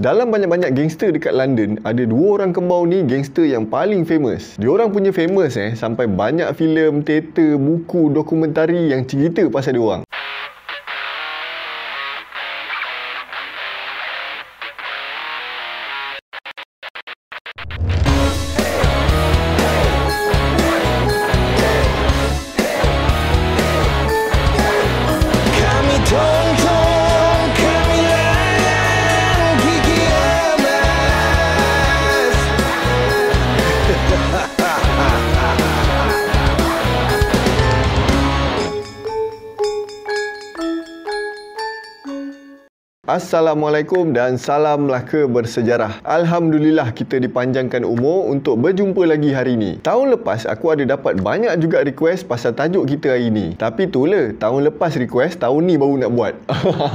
Dalam banyak-banyak gangster dekat London, ada dua orang kembau ni gangster yang paling famous. Dia orang punya famous eh sampai banyak filem, teater, buku, dokumentari yang cerita pasal dia diorang. Assalamualaikum dan salam Melaka bersejarah. Alhamdulillah kita dipanjangkan umur untuk berjumpa lagi hari ini. Tahun lepas aku ada dapat banyak juga request pasal tajuk kita hari ini. Tapi itulah, tahun lepas request, tahun ni baru nak buat.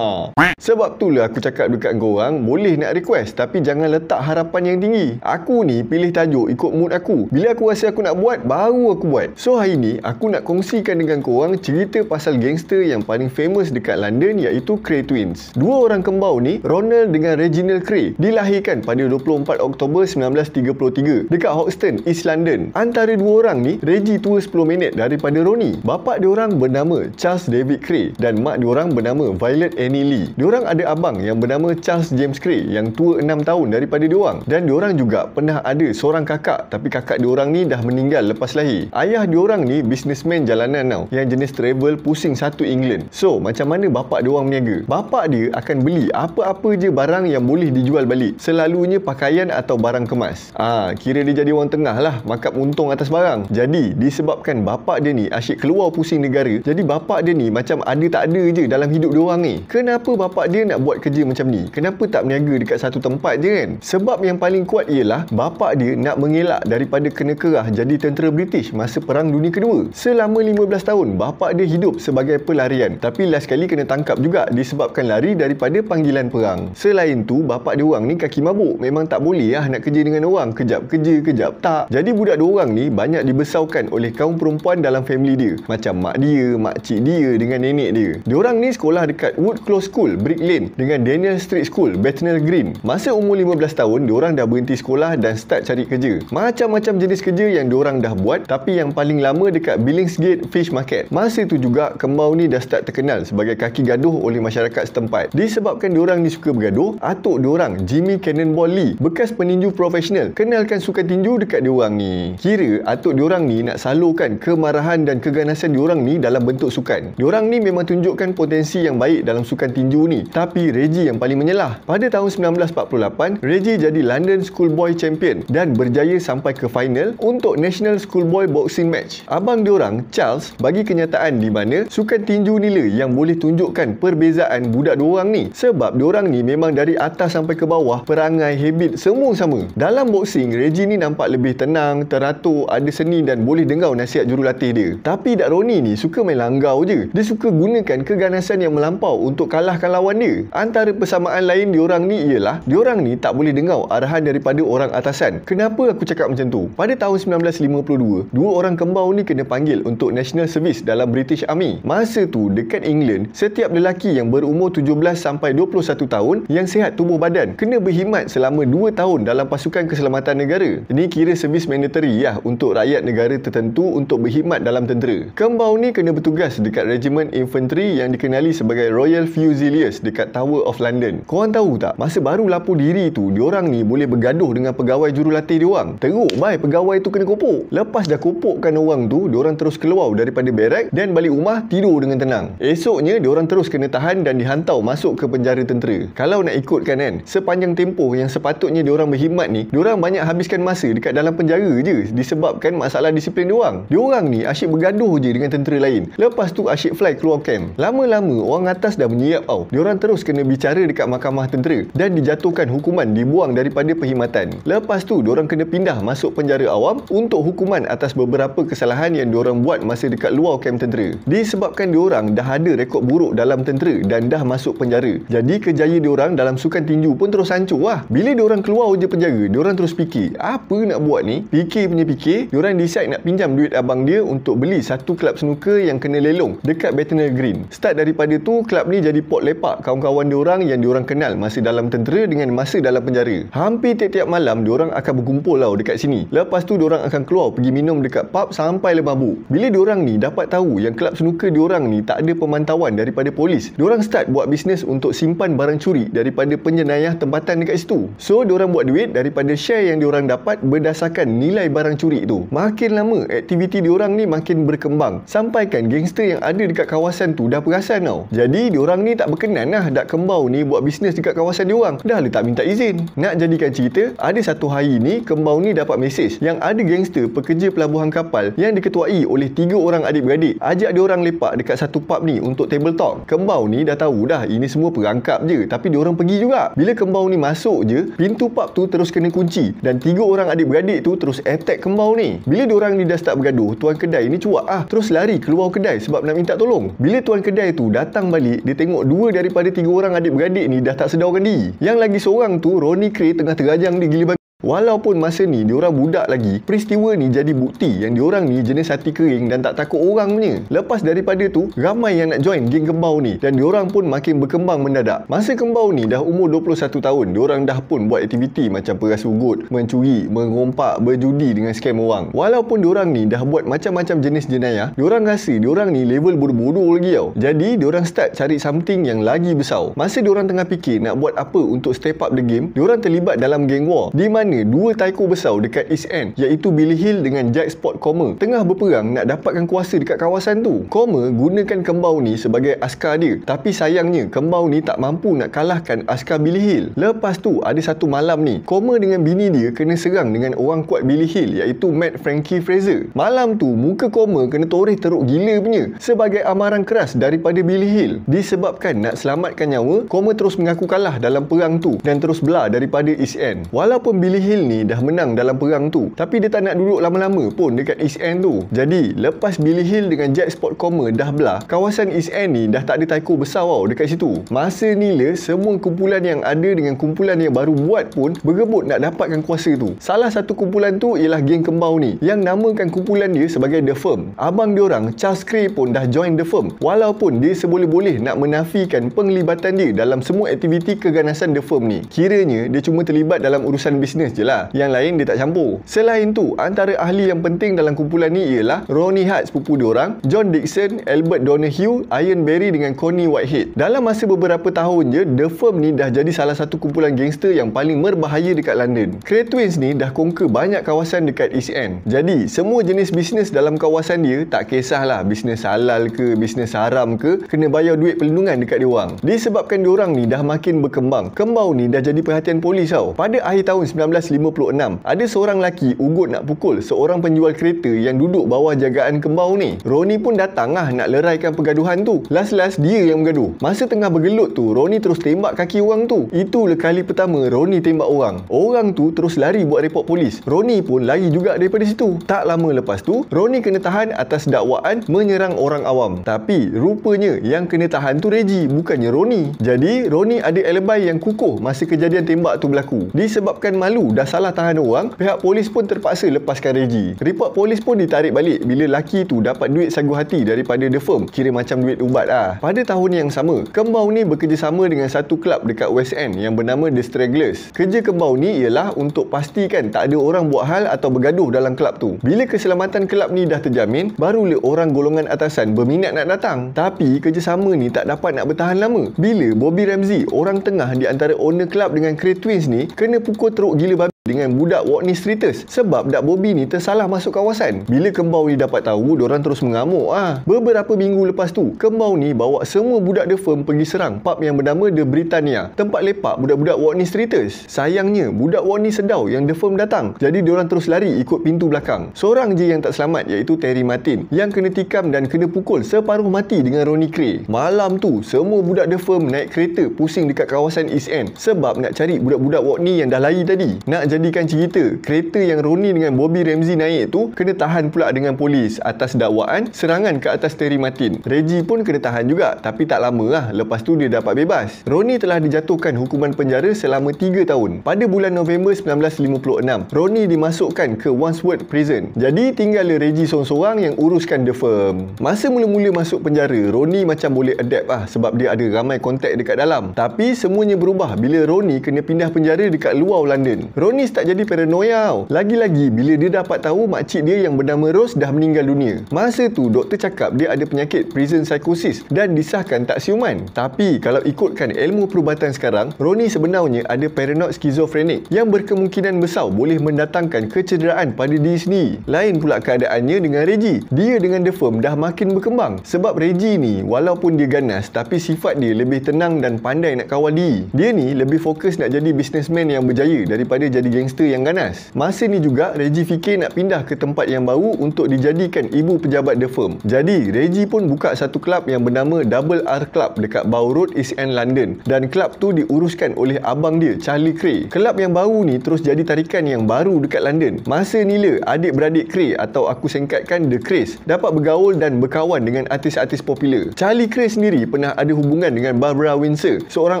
Sebab itulah aku cakap dekat korang, boleh nak request tapi jangan letak harapan yang tinggi. Aku ni pilih tajuk ikut mood aku. Bila aku rasa aku nak buat, baru aku buat. So hari ini, aku nak kongsikan dengan korang cerita pasal gangster yang paling famous dekat London iaitu Cray Twins. Dua orang kembau ni Ronald dengan Reginald Cray dilahirkan pada 24 Oktober 1933 dekat Hoxton, East London. Antara dua orang ni, Reggie tua 10 minit daripada Ronnie. Bapak diorang bernama Charles David Cray dan mak diorang bernama Violet Annie Lee. Diorang ada abang yang bernama Charles James Cray yang tua 6 tahun daripada diorang dan diorang juga pernah ada seorang kakak tapi kakak diorang ni dah meninggal lepas lahir. Ayah diorang ni businessman jalanan tau yang jenis travel pusing satu England. So, macam mana bapak diorang meniaga? Bapak dia akan beli beli apa-apa je barang yang boleh dijual balik. Selalunya pakaian atau barang kemas. Ah, ha, kira dia jadi orang tengah lah, makap untung atas barang. Jadi, disebabkan bapak dia ni asyik keluar pusing negara, jadi bapak dia ni macam ada tak ada je dalam hidup dia orang ni. Kenapa bapak dia nak buat kerja macam ni? Kenapa tak berniaga dekat satu tempat je kan? Sebab yang paling kuat ialah bapak dia nak mengelak daripada kena kerah jadi tentera British masa Perang Dunia Kedua. Selama 15 tahun, bapak dia hidup sebagai pelarian. Tapi last kali kena tangkap juga disebabkan lari daripada ada panggilan perang. Selain tu, bapa dia orang ni kaki mabuk. Memang tak boleh lah nak kerja dengan orang. Kejap kerja, kejap tak. Jadi budak dia orang ni banyak dibesaukan oleh kaum perempuan dalam family dia. Macam mak dia, mak cik dia dengan nenek dia. Dia orang ni sekolah dekat Wood Close School, Brick Lane dengan Daniel Street School, Bethnal Green. Masa umur 15 tahun, dia orang dah berhenti sekolah dan start cari kerja. Macam-macam jenis kerja yang dia orang dah buat tapi yang paling lama dekat Billingsgate Fish Market. Masa tu juga, kembau ni dah start terkenal sebagai kaki gaduh oleh masyarakat setempat. Di disebabkan diorang ni suka bergaduh, atuk diorang Jimmy Cannonball Lee, bekas peninju profesional, kenalkan sukan tinju dekat diorang ni. Kira atuk diorang ni nak salurkan kemarahan dan keganasan diorang ni dalam bentuk sukan. Diorang ni memang tunjukkan potensi yang baik dalam sukan tinju ni. Tapi Reggie yang paling menyelah. Pada tahun 1948, Reggie jadi London Schoolboy Champion dan berjaya sampai ke final untuk National Schoolboy Boxing Match. Abang diorang, Charles, bagi kenyataan di mana sukan tinju ni le yang boleh tunjukkan perbezaan budak diorang ni sebab diorang ni memang dari atas sampai ke bawah perangai habit semua sama dalam boxing Reggie ni nampak lebih tenang teratur ada seni dan boleh dengau nasihat jurulatih dia tapi Dak Roni ni suka main langgau je dia suka gunakan keganasan yang melampau untuk kalahkan lawan dia antara persamaan lain diorang ni ialah diorang ni tak boleh dengau arahan daripada orang atasan kenapa aku cakap macam tu pada tahun 1952 dua orang kembau ni kena panggil untuk national service dalam British Army masa tu dekat England setiap lelaki yang berumur 17 sampai sampai 21 tahun yang sihat tubuh badan kena berkhidmat selama 2 tahun dalam pasukan keselamatan negara. Ini kira servis mandatory ya untuk rakyat negara tertentu untuk berkhidmat dalam tentera. Kembau ni kena bertugas dekat regiment infantry yang dikenali sebagai Royal Fusiliers dekat Tower of London. Korang tahu tak, masa baru lapu diri tu, diorang ni boleh bergaduh dengan pegawai jurulatih diorang. Teruk bye pegawai tu kena kopok. Lepas dah kopokkan orang tu, diorang terus keluar daripada barrack dan balik rumah tidur dengan tenang. Esoknya, diorang terus kena tahan dan dihantau masuk ke penjara tentera. Kalau nak ikutkan kan, sepanjang tempoh yang sepatutnya diorang berkhidmat ni, diorang banyak habiskan masa dekat dalam penjara je disebabkan masalah disiplin diorang. Diorang ni asyik bergaduh je dengan tentera lain. Lepas tu asyik fly keluar camp. Lama-lama orang atas dah menyiap tau. Diorang terus kena bicara dekat mahkamah tentera dan dijatuhkan hukuman dibuang daripada perkhidmatan. Lepas tu diorang kena pindah masuk penjara awam untuk hukuman atas beberapa kesalahan yang diorang buat masa dekat luar camp tentera. Disebabkan diorang dah ada rekod buruk dalam tentera dan dah masuk penjara. Jadi kejaya orang dalam sukan tinju pun terus hancur lah. Bila orang keluar hujan penjara, orang terus fikir, apa nak buat ni? Fikir punya fikir, diorang decide nak pinjam duit abang dia untuk beli satu kelab senuka yang kena lelong dekat Bethnal Green. Start daripada tu, kelab ni jadi pot lepak kawan-kawan orang yang orang kenal masa dalam tentera dengan masa dalam penjara. Hampir tiap-tiap malam, orang akan berkumpul lah dekat sini. Lepas tu, orang akan keluar pergi minum dekat pub sampai lemabuk. Bila orang ni dapat tahu yang kelab senuka orang ni tak ada pemantauan daripada polis, orang start buat bisnes untuk untuk simpan barang curi daripada penjenayah tempatan dekat situ. So, diorang buat duit daripada share yang diorang dapat berdasarkan nilai barang curi tu. Makin lama, aktiviti diorang ni makin berkembang. Sampaikan gangster yang ada dekat kawasan tu dah perasan tau. Jadi, diorang ni tak berkenan lah Dak Kembau ni buat bisnes dekat kawasan diorang. Dah lah tak minta izin. Nak jadikan cerita, ada satu hari ni Kembau ni dapat mesej yang ada gangster pekerja pelabuhan kapal yang diketuai oleh tiga orang adik-beradik ajak diorang lepak dekat satu pub ni untuk table talk. Kembau ni dah tahu dah ini semua rangkap je tapi dia orang pergi juga bila kembau ni masuk je pintu pub tu terus kena kunci dan tiga orang adik-beradik tu terus attack kembau ni bila dia orang ni dah start bergaduh tuan kedai ni cuak ah terus lari keluar kedai sebab nak minta tolong bila tuan kedai tu datang balik dia tengok dua daripada tiga orang adik-beradik ni dah tak sedarkan diri yang lagi seorang tu Ronnie Cray tengah terajang di gili Walaupun masa ni diorang budak lagi, peristiwa ni jadi bukti yang diorang ni jenis hati kering dan tak takut orang punya. Lepas daripada tu, ramai yang nak join geng kembau ni dan orang pun makin berkembang mendadak. Masa kembau ni dah umur 21 tahun, orang dah pun buat aktiviti macam peras ugut, mencuri, mengompak, berjudi dengan skam orang. Walaupun orang ni dah buat macam-macam jenis jenayah, orang rasa orang ni level bodoh-bodoh lagi tau. Jadi, orang start cari something yang lagi besar. Masa orang tengah fikir nak buat apa untuk step up the game, orang terlibat dalam geng war. Di mana mana dua taiko besar dekat East End iaitu Billy Hill dengan Jack Spot Comer tengah berperang nak dapatkan kuasa dekat kawasan tu. Comer gunakan kembau ni sebagai askar dia tapi sayangnya kembau ni tak mampu nak kalahkan askar Billy Hill. Lepas tu ada satu malam ni Comer dengan bini dia kena serang dengan orang kuat Billy Hill iaitu Matt Frankie Fraser. Malam tu muka Comer kena toreh teruk gila punya sebagai amaran keras daripada Billy Hill. Disebabkan nak selamatkan nyawa Comer terus mengaku kalah dalam perang tu dan terus belah daripada East End. Walaupun Billy Hill ni dah menang dalam perang tu tapi dia tak nak duduk lama-lama pun dekat East End tu jadi lepas Billy Hill dengan Jack Spot Comer dah belah kawasan East End ni dah tak ada taiko besar wow dekat situ masa ni le semua kumpulan yang ada dengan kumpulan yang baru buat pun berebut nak dapatkan kuasa tu salah satu kumpulan tu ialah geng kembau ni yang namakan kumpulan dia sebagai The Firm abang dia orang Charles Cray pun dah join The Firm walaupun dia seboleh-boleh nak menafikan penglibatan dia dalam semua aktiviti keganasan The Firm ni kiranya dia cuma terlibat dalam urusan bisnes business je lah yang lain dia tak campur selain tu antara ahli yang penting dalam kumpulan ni ialah Ronnie Hart sepupu orang, John Dixon Albert Donahue Iron Berry dengan Connie Whitehead dalam masa beberapa tahun je The Firm ni dah jadi salah satu kumpulan gangster yang paling merbahaya dekat London Cray Twins ni dah conquer banyak kawasan dekat East End jadi semua jenis bisnes dalam kawasan dia tak kisahlah bisnes halal ke bisnes haram ke kena bayar duit perlindungan dekat dia orang disebabkan dia orang ni dah makin berkembang kembau ni dah jadi perhatian polis tau pada akhir tahun 1956 ada seorang lelaki ugut nak pukul seorang penjual kereta yang duduk bawah jagaan kembau ni Roni pun datang lah nak leraikan pergaduhan tu last-last dia yang bergaduh masa tengah bergelut tu Roni terus tembak kaki orang tu itulah kali pertama Roni tembak orang orang tu terus lari buat repot polis Roni pun lari juga daripada situ tak lama lepas tu Roni kena tahan atas dakwaan menyerang orang awam tapi rupanya yang kena tahan tu Reggie bukannya Roni jadi Roni ada alibi yang kukuh masa kejadian tembak tu berlaku disebabkan malu tahu dah salah tahan orang, pihak polis pun terpaksa lepaskan Regi. Report polis pun ditarik balik bila laki tu dapat duit sagu hati daripada The Firm. Kira macam duit ubat lah. Pada tahun yang sama, Kembau ni bekerjasama dengan satu klub dekat West End yang bernama The Stragglers. Kerja Kembau ni ialah untuk pastikan tak ada orang buat hal atau bergaduh dalam klub tu. Bila keselamatan klub ni dah terjamin, barulah orang golongan atasan berminat nak datang. Tapi kerjasama ni tak dapat nak bertahan lama. Bila Bobby Ramsey, orang tengah di antara owner klub dengan Cray Twins ni, kena pukul teruk gila value dengan budak Walkney Streeters sebab dak Bobby ni tersalah masuk kawasan. Bila kembau ni dapat tahu, diorang terus mengamuk ah. Ha. Beberapa minggu lepas tu, kembau ni bawa semua budak The Firm pergi serang pub yang bernama The Britannia, tempat lepak budak-budak Walkney Streeters. Sayangnya, budak Walkney sedau yang The Firm datang. Jadi diorang terus lari ikut pintu belakang. Seorang je yang tak selamat iaitu Terry Martin yang kena tikam dan kena pukul separuh mati dengan Ronnie Cray. Malam tu, semua budak The Firm naik kereta pusing dekat kawasan East End sebab nak cari budak-budak Walkney yang dah lari tadi. Nak jadikan cerita kereta yang Roni dengan Bobby Ramsey naik tu kena tahan pula dengan polis atas dakwaan serangan ke atas Terry Martin. Reggie pun kena tahan juga tapi tak lama lah lepas tu dia dapat bebas. Roni telah dijatuhkan hukuman penjara selama 3 tahun. Pada bulan November 1956, Roni dimasukkan ke Wandsworth Prison. Jadi tinggallah Reggie seorang-seorang yang uruskan the firm. Masa mula-mula masuk penjara, Roni macam boleh adapt lah sebab dia ada ramai kontak dekat dalam. Tapi semuanya berubah bila Roni kena pindah penjara dekat luar London. Roni Anis tak jadi paranoia tau. Lagi-lagi bila dia dapat tahu makcik dia yang bernama Rose dah meninggal dunia. Masa tu doktor cakap dia ada penyakit prison psychosis dan disahkan tak siuman. Tapi kalau ikutkan ilmu perubatan sekarang, Roni sebenarnya ada paranoid schizophrenic yang berkemungkinan besar boleh mendatangkan kecederaan pada diri sendiri. Lain pula keadaannya dengan Reggie. Dia dengan The Firm dah makin berkembang. Sebab Reggie ni walaupun dia ganas tapi sifat dia lebih tenang dan pandai nak kawal diri. Dia ni lebih fokus nak jadi businessman yang berjaya daripada jadi gangster yang ganas. Masa ni juga Reggie fikir nak pindah ke tempat yang baru untuk dijadikan ibu pejabat the firm. Jadi Reggie pun buka satu kelab yang bernama Double R Club dekat Bow Road East End London dan kelab tu diuruskan oleh abang dia Charlie Cray. Kelab yang baru ni terus jadi tarikan yang baru dekat London. Masa ni le adik-beradik Cray atau aku singkatkan The Cray dapat bergaul dan berkawan dengan artis-artis popular. Charlie Cray sendiri pernah ada hubungan dengan Barbara Windsor, seorang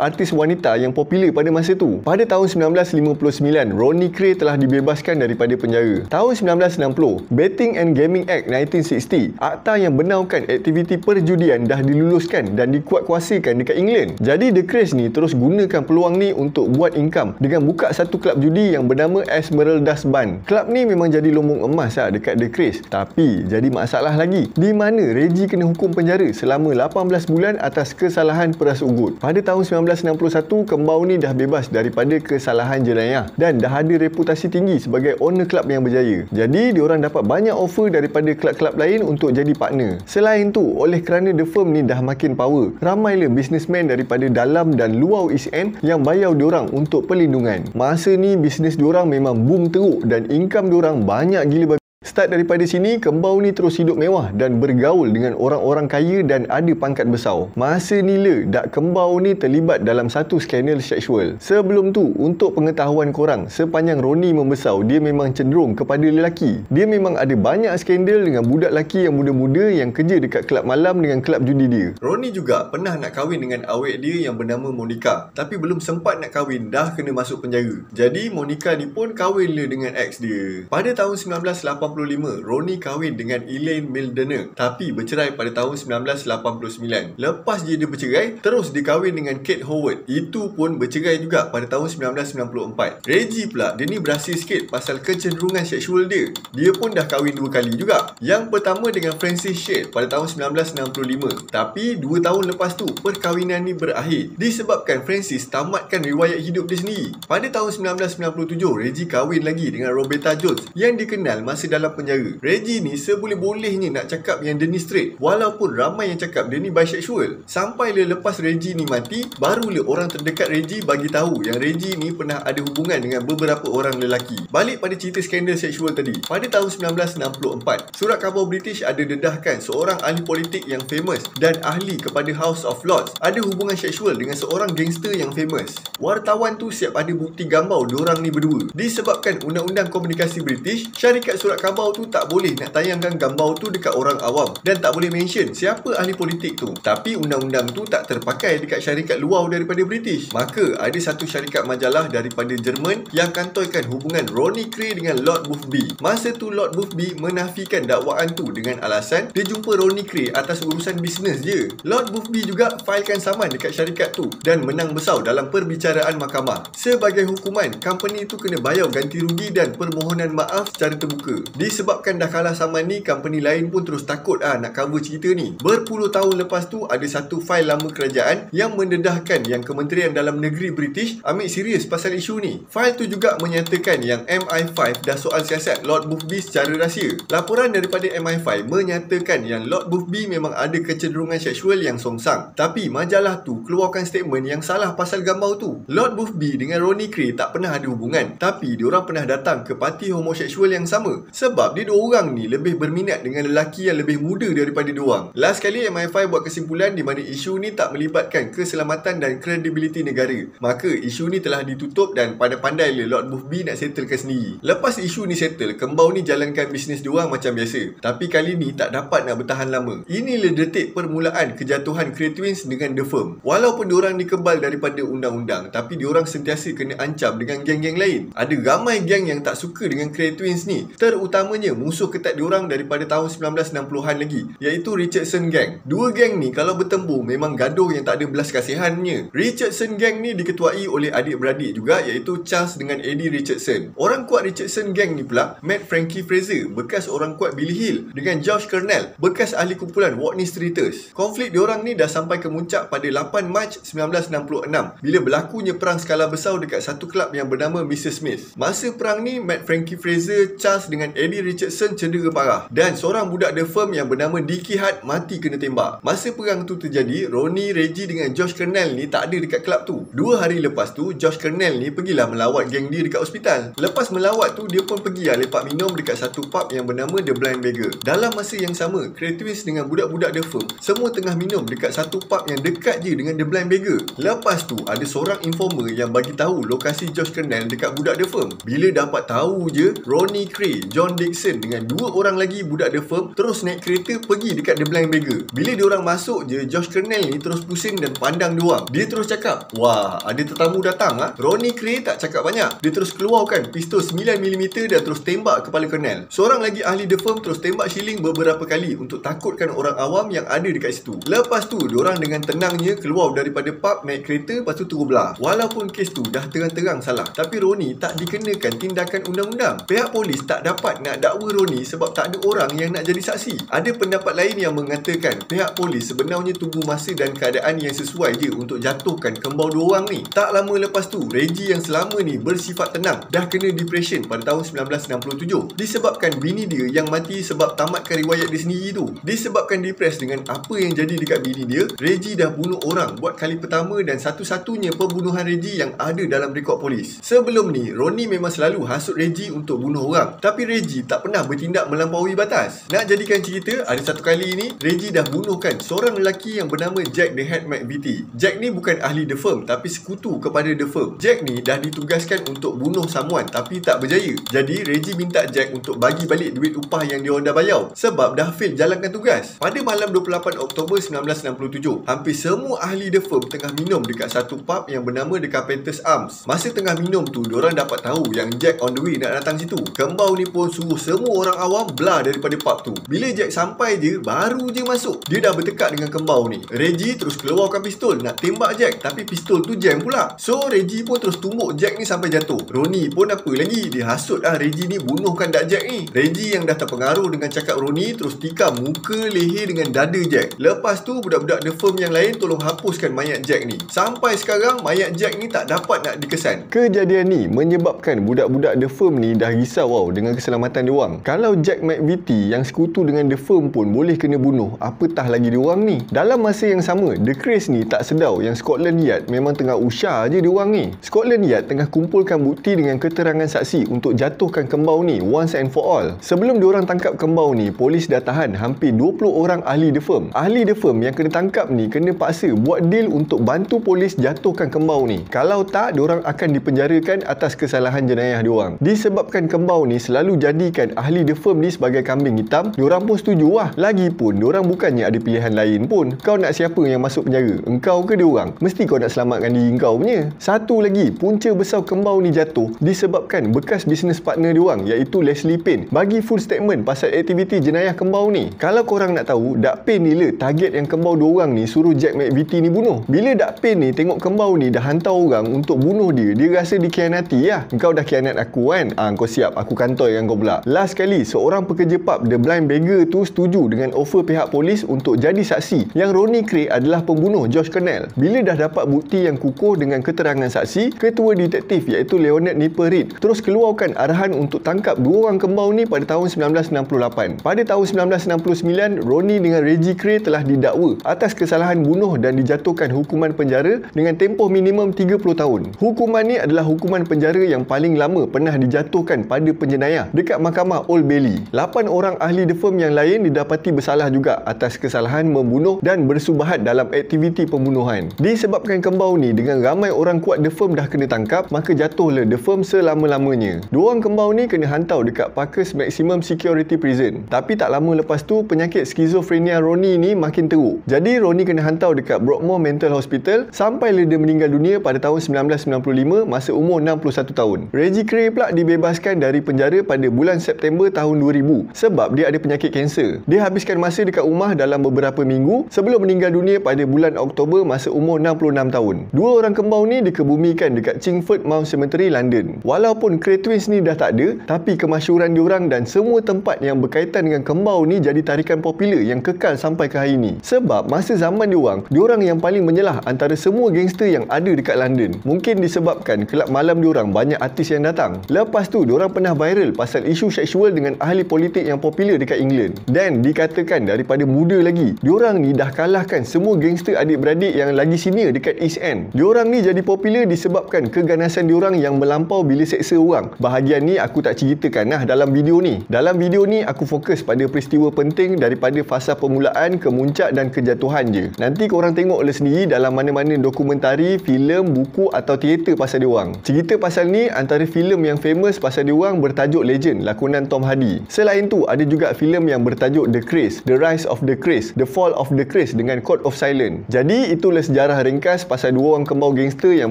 artis wanita yang popular pada masa tu. Pada tahun 1959, Ronnie Cray telah dibebaskan daripada penjara. Tahun 1960, Betting and Gaming Act 1960, akta yang benaukan aktiviti perjudian dah diluluskan dan dikuatkuasakan dekat England. Jadi The Craze ni terus gunakan peluang ni untuk buat income dengan buka satu klub judi yang bernama Esmeralda Dust Bun. Kelab ni memang jadi lombong emas lah dekat The Craze. Tapi jadi masalah lagi. Di mana Reggie kena hukum penjara selama 18 bulan atas kesalahan peras ugut. Pada tahun 1961, kembau ni dah bebas daripada kesalahan jenayah. Dan dah ada reputasi tinggi sebagai owner club yang berjaya. Jadi, diorang dapat banyak offer daripada club-club lain untuk jadi partner. Selain tu, oleh kerana the firm ni dah makin power, ramailah businessman daripada dalam dan luar East End yang bayar diorang untuk perlindungan. Masa ni, bisnes diorang memang boom teruk dan income diorang banyak gila Start daripada sini, kembau ni terus hidup mewah dan bergaul dengan orang-orang kaya dan ada pangkat besar. Masa nila, dak kembau ni terlibat dalam satu skandal seksual. Sebelum tu, untuk pengetahuan korang, sepanjang Roni membesar, dia memang cenderung kepada lelaki. Dia memang ada banyak skandal dengan budak lelaki yang muda-muda yang kerja dekat kelab malam dengan kelab judi dia. Roni juga pernah nak kahwin dengan awet dia yang bernama Monica. Tapi belum sempat nak kahwin, dah kena masuk penjara. Jadi, Monica ni pun kahwin dia dengan ex dia. Pada tahun 1980, 1985, Ronnie kahwin dengan Elaine Mildener tapi bercerai pada tahun 1989. Lepas je dia bercerai, terus dia kahwin dengan Kate Howard. Itu pun bercerai juga pada tahun 1994. Reggie pula, dia ni berhasil sikit pasal kecenderungan seksual dia. Dia pun dah kahwin dua kali juga. Yang pertama dengan Francis Shade pada tahun 1965. Tapi, dua tahun lepas tu, perkahwinan ni berakhir. Disebabkan Francis tamatkan riwayat hidup dia sendiri. Pada tahun 1997, Reggie kahwin lagi dengan Roberta Jones yang dikenal masih dalam dalam penjara. Reggie ni seboleh-bolehnya nak cakap yang dia ni straight. Walaupun ramai yang cakap dia ni bisexual. Sampai le lepas Reggie ni mati, baru barulah orang terdekat Reggie bagi tahu yang Reggie ni pernah ada hubungan dengan beberapa orang lelaki. Balik pada cerita skandal seksual tadi. Pada tahun 1964, surat khabar British ada dedahkan seorang ahli politik yang famous dan ahli kepada House of Lords ada hubungan seksual dengan seorang gangster yang famous. Wartawan tu siap ada bukti gambar orang ni berdua. Disebabkan undang-undang komunikasi British, syarikat surat khabar gambar tu tak boleh nak tayangkan gambar tu dekat orang awam dan tak boleh mention siapa ahli politik tu. Tapi undang-undang tu tak terpakai dekat syarikat luar daripada British. Maka ada satu syarikat majalah daripada Jerman yang kantoikan hubungan Ronnie Cray dengan Lord Boothby. Masa tu Lord Boothby menafikan dakwaan tu dengan alasan dia jumpa Ronnie Cray atas urusan bisnes je. Lord Boothby juga failkan saman dekat syarikat tu dan menang besar dalam perbicaraan mahkamah. Sebagai hukuman, company tu kena bayar ganti rugi dan permohonan maaf secara terbuka. Di Disebabkan dah kalah saman ni Company lain pun terus takut ah Nak cover cerita ni Berpuluh tahun lepas tu Ada satu fail lama kerajaan Yang mendedahkan Yang Kementerian Dalam Negeri British Ambil serius pasal isu ni Fail tu juga menyatakan Yang MI5 dah soal siasat Lord Boothby secara rahsia Laporan daripada MI5 Menyatakan yang Lord Boothby Memang ada kecenderungan seksual yang songsang Tapi majalah tu Keluarkan statement yang salah pasal gambar tu Lord Boothby dengan Ronnie Cray Tak pernah ada hubungan Tapi diorang pernah datang Ke parti homoseksual yang sama sebab dia dua orang ni lebih berminat dengan lelaki yang lebih muda daripada dia orang. Last kali MI5 buat kesimpulan di mana isu ni tak melibatkan keselamatan dan kredibiliti negara. Maka isu ni telah ditutup dan pada pandai le Lord Buhbi nak settlekan sendiri. Lepas isu ni settle, Kembau ni jalankan bisnes dia orang macam biasa. Tapi kali ni tak dapat nak bertahan lama. Inilah detik permulaan kejatuhan Cretwins dengan The Firm. Walaupun orang dikebal daripada undang-undang, tapi diorang sentiasa kena ancam dengan geng-geng lain. Ada ramai geng yang tak suka dengan Cretwins ni. Terutama utamanya musuh ketat diorang daripada tahun 1960-an lagi iaitu Richardson Gang. Dua gang ni kalau bertempur memang gaduh yang tak ada belas kasihannya. Richardson Gang ni diketuai oleh adik-beradik juga iaitu Charles dengan Eddie Richardson. Orang kuat Richardson Gang ni pula Matt Frankie Fraser bekas orang kuat Billy Hill dengan Josh Kernel bekas ahli kumpulan Watney Streeters. Konflik diorang ni dah sampai ke muncak pada 8 Mac 1966 bila berlakunya perang skala besar dekat satu klub yang bernama Mr. Smith. Masa perang ni Matt Frankie Fraser, Charles dengan Eddie Eddie Richardson cedera parah dan seorang budak The Firm yang bernama Dicky Hart mati kena tembak. Masa perang tu terjadi, Ronnie, Reggie dengan Josh Kernel ni tak ada dekat kelab tu. Dua hari lepas tu, Josh Kernel ni pergilah melawat geng dia dekat hospital. Lepas melawat tu, dia pun pergi lah lepak minum dekat satu pub yang bernama The Blind Beggar. Dalam masa yang sama, Kratuis dengan budak-budak The Firm semua tengah minum dekat satu pub yang dekat je dengan The Blind Beggar. Lepas tu, ada seorang informer yang bagi tahu lokasi Josh Kernel dekat budak The Firm. Bila dapat tahu je, Ronnie Cray, John Dixon dengan dua orang lagi budak The Firm terus naik kereta pergi dekat The Blind Beggar. Bila diorang masuk je, Josh Kernel ni terus pusing dan pandang diorang. Dia terus cakap, Wah, ada tetamu datang ah. Ha? Ronnie Cray tak cakap banyak. Dia terus keluarkan pistol 9mm dan terus tembak kepala Kernel. Seorang lagi ahli The Firm terus tembak Shilling beberapa kali untuk takutkan orang awam yang ada dekat situ. Lepas tu, diorang dengan tenangnya keluar daripada pub naik kereta lepas tu turun belah. Walaupun kes tu dah terang-terang salah. Tapi Ronnie tak dikenakan tindakan undang-undang. Pihak polis tak dapat nak dakwa Roni sebab tak ada orang yang nak jadi saksi. Ada pendapat lain yang mengatakan pihak polis sebenarnya tunggu masa dan keadaan yang sesuai je untuk jatuhkan kembau dua orang ni. Tak lama lepas tu, Reggie yang selama ni bersifat tenang dah kena depression pada tahun 1967 disebabkan bini dia yang mati sebab tamatkan riwayat dia sendiri tu. Disebabkan depres dengan apa yang jadi dekat bini dia, Reggie dah bunuh orang buat kali pertama dan satu-satunya pembunuhan Reggie yang ada dalam rekod polis. Sebelum ni, Roni memang selalu hasut Reggie untuk bunuh orang. Tapi Reggie Reggie tak pernah bertindak melampaui batas. Nak jadikan cerita, ada satu kali ini Reggie dah bunuhkan seorang lelaki yang bernama Jack the Head B.T. Jack ni bukan ahli The Firm tapi sekutu kepada The Firm. Jack ni dah ditugaskan untuk bunuh someone tapi tak berjaya. Jadi Reggie minta Jack untuk bagi balik duit upah yang dia dah bayar sebab dah fail jalankan tugas. Pada malam 28 Oktober 1967, hampir semua ahli The Firm tengah minum dekat satu pub yang bernama The Carpenter's Arms. Masa tengah minum tu, diorang dapat tahu yang Jack on the way nak datang situ. Kembau ni pun suruh semua orang awam blah daripada pub tu. Bila Jack sampai je, baru je masuk. Dia dah bertekak dengan kembau ni. Reggie terus keluarkan pistol nak tembak Jack tapi pistol tu jam pula. So Reggie pun terus tumbuk Jack ni sampai jatuh. Roni pun apa lagi, dia hasut lah Reggie ni bunuhkan dak Jack ni. Reggie yang dah terpengaruh dengan cakap Roni terus tikam muka, leher dengan dada Jack. Lepas tu budak-budak The Firm yang lain tolong hapuskan mayat Jack ni. Sampai sekarang mayat Jack ni tak dapat nak dikesan. Kejadian ni menyebabkan budak-budak The Firm ni dah risau wow dengan keselamatan perbuatan dia orang. Kalau Jack McVitie yang sekutu dengan The Firm pun boleh kena bunuh, apatah lagi dia orang ni. Dalam masa yang sama, The Chris ni tak sedau yang Scotland Yard memang tengah usah aje dia orang ni. Scotland Yard tengah kumpulkan bukti dengan keterangan saksi untuk jatuhkan kembau ni once and for all. Sebelum dia orang tangkap kembau ni, polis dah tahan hampir 20 orang ahli The Firm. Ahli The Firm yang kena tangkap ni kena paksa buat deal untuk bantu polis jatuhkan kembau ni. Kalau tak, dia orang akan dipenjarakan atas kesalahan jenayah dia orang. Disebabkan kembau ni selalu jadi jadikan ahli the firm ni sebagai kambing hitam, diorang pun setuju lah. Lagipun, diorang bukannya ada pilihan lain pun. Kau nak siapa yang masuk penjara? Engkau ke diorang? Mesti kau nak selamatkan diri engkau punya. Satu lagi, punca besar kembau ni jatuh disebabkan bekas bisnes partner diorang iaitu Leslie Payne bagi full statement pasal aktiviti jenayah kembau ni. Kalau korang nak tahu, Dak Payne ni le lah target yang kembau diorang ni suruh Jack McVT ni bunuh. Bila Dak Payne ni tengok kembau ni dah hantar orang untuk bunuh dia, dia rasa dikhianati lah. Engkau dah kianat aku kan? ha, kau siap, aku kantoi yang kau pula. Last kali, seorang pekerja pub The Blind Beggar tu setuju dengan offer pihak polis untuk jadi saksi yang Ronnie Craig adalah pembunuh Josh Kernel. Bila dah dapat bukti yang kukuh dengan keterangan saksi, ketua detektif iaitu Leonard Nipper Reed terus keluarkan arahan untuk tangkap dua orang kembau ni pada tahun 1968. Pada tahun 1969, Ronnie dengan Reggie Craig telah didakwa atas kesalahan bunuh dan dijatuhkan hukuman penjara dengan tempoh minimum 30 tahun. Hukuman ni adalah hukuman penjara yang paling lama pernah dijatuhkan pada penjenayah dekat dekat mahkamah Old Bailey. Lapan orang ahli the firm yang lain didapati bersalah juga atas kesalahan membunuh dan bersubahat dalam aktiviti pembunuhan. Disebabkan kembau ni dengan ramai orang kuat the firm dah kena tangkap, maka jatuhlah the firm selama-lamanya. Dua orang kembau ni kena hantau dekat Parkers Maximum Security Prison. Tapi tak lama lepas tu, penyakit skizofrenia Roni ni makin teruk. Jadi Roni kena hantau dekat Broadmoor Mental Hospital sampai dia meninggal dunia pada tahun 1995 masa umur 61 tahun. Reggie Cray pula dibebaskan dari penjara pada bulan bulan September tahun 2000 sebab dia ada penyakit kanser. Dia habiskan masa dekat rumah dalam beberapa minggu sebelum meninggal dunia pada bulan Oktober masa umur 66 tahun. Dua orang kembau ni dikebumikan dekat Chingford Mount Cemetery London. Walaupun Twins ni dah tak ada, tapi kemasyuran diorang dan semua tempat yang berkaitan dengan kembau ni jadi tarikan popular yang kekal sampai ke hari ini. Sebab masa zaman diorang, diorang yang paling menyelah antara semua gangster yang ada dekat London. Mungkin disebabkan kelab malam diorang banyak artis yang datang. Lepas tu diorang pernah viral pasal isu isu seksual dengan ahli politik yang popular dekat England dan dikatakan daripada muda lagi diorang ni dah kalahkan semua gangster adik-beradik yang lagi senior dekat East End diorang ni jadi popular disebabkan keganasan diorang yang melampau bila seksa orang bahagian ni aku tak ceritakan lah dalam video ni dalam video ni aku fokus pada peristiwa penting daripada fasa permulaan kemuncak dan kejatuhan je nanti korang tengok oleh sendiri dalam mana-mana dokumentari filem, buku atau teater pasal diorang cerita pasal ni antara filem yang famous pasal diorang bertajuk Legend lakonan Tom Hardy. Selain tu, ada juga filem yang bertajuk The Chris, The Rise of The Chris, The Fall of The Chris dengan Code of Silence. Jadi, itulah sejarah ringkas pasal dua orang kembau gangster yang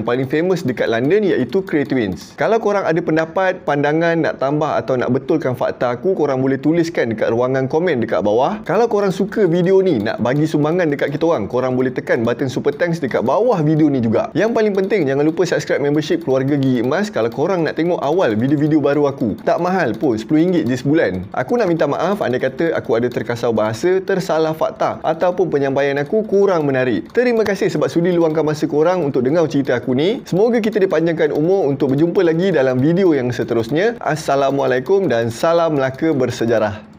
paling famous dekat London iaitu Cray Twins. Kalau korang ada pendapat, pandangan, nak tambah atau nak betulkan fakta aku, korang boleh tuliskan dekat ruangan komen dekat bawah. Kalau korang suka video ni, nak bagi sumbangan dekat kita orang, korang boleh tekan button super thanks dekat bawah video ni juga. Yang paling penting, jangan lupa subscribe membership Keluarga Gigi Emas kalau korang nak tengok awal video-video baru aku. Tak mahal pun pun RM10 je sebulan. Aku nak minta maaf anda kata aku ada terkasau bahasa, tersalah fakta ataupun penyampaian aku kurang menarik. Terima kasih sebab sudi luangkan masa korang untuk dengar cerita aku ni. Semoga kita dipanjangkan umur untuk berjumpa lagi dalam video yang seterusnya. Assalamualaikum dan salam Melaka bersejarah.